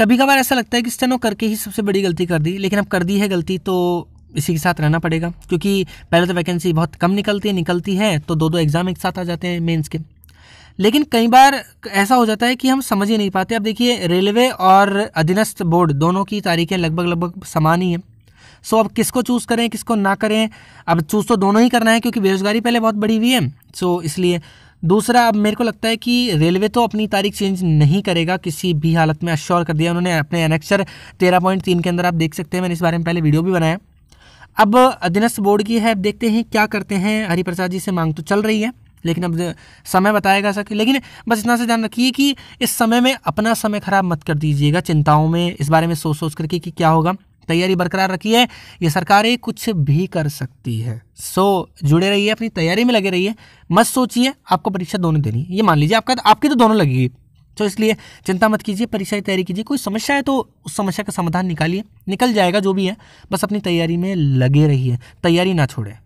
कभी कभार ऐसा लगता है कि स्टेनो करके ही सबसे बड़ी गलती कर दी लेकिन अब कर दी है गलती तो इसी के साथ रहना पड़ेगा क्योंकि पहले तो वैकेंसी बहुत कम निकलती है निकलती है तो दो दो एग्ज़ाम एक साथ आ जाते हैं मेंस के लेकिन कई बार ऐसा हो जाता है कि हम समझ ही नहीं पाते अब देखिए रेलवे और अधीनस्थ बोर्ड दोनों की तारीखें लगभग लगभग समान ही हैं सो अब किसको चूज़ करें किसको ना करें अब चूज़ तो दोनों ही करना है क्योंकि बेरोज़गारी पहले बहुत बड़ी हुई है सो इसलिए दूसरा अब मेरे को लगता है कि रेलवे तो अपनी तारीख चेंज नहीं करेगा किसी भी हालत में अश्योर कर दिया उन्होंने अपने एनेक्चर तेरह पॉइंट तीन के अंदर आप देख सकते हैं मैंने इस बारे में पहले वीडियो भी बनाया अब अधीनस्थ बोर्ड की है अब देखते हैं क्या करते हैं हरिप्रसाद जी से मांग तो चल रही है लेकिन अब समय बताएगा सर लेकिन बस इतना से ध्यान रखिए कि इस समय में अपना समय ख़राब मत कर दीजिएगा चिंताओं में इस बारे में सोच सोच करके कि क्या होगा तैयारी बरकरार रखी है ये सरकारें कुछ भी कर सकती है सो so, जुड़े रहिए अपनी तैयारी में लगे रहिए मत सोचिए आपको परीक्षा दोनों देनी ये मान लीजिए आपका आपकी तो दोनों लगेगी तो इसलिए चिंता मत कीजिए परीक्षा की तैयारी कीजिए कोई समस्या है तो उस समस्या का समाधान निकालिए निकल जाएगा जो भी है बस अपनी तैयारी में लगे रहिए तैयारी ना छोड़े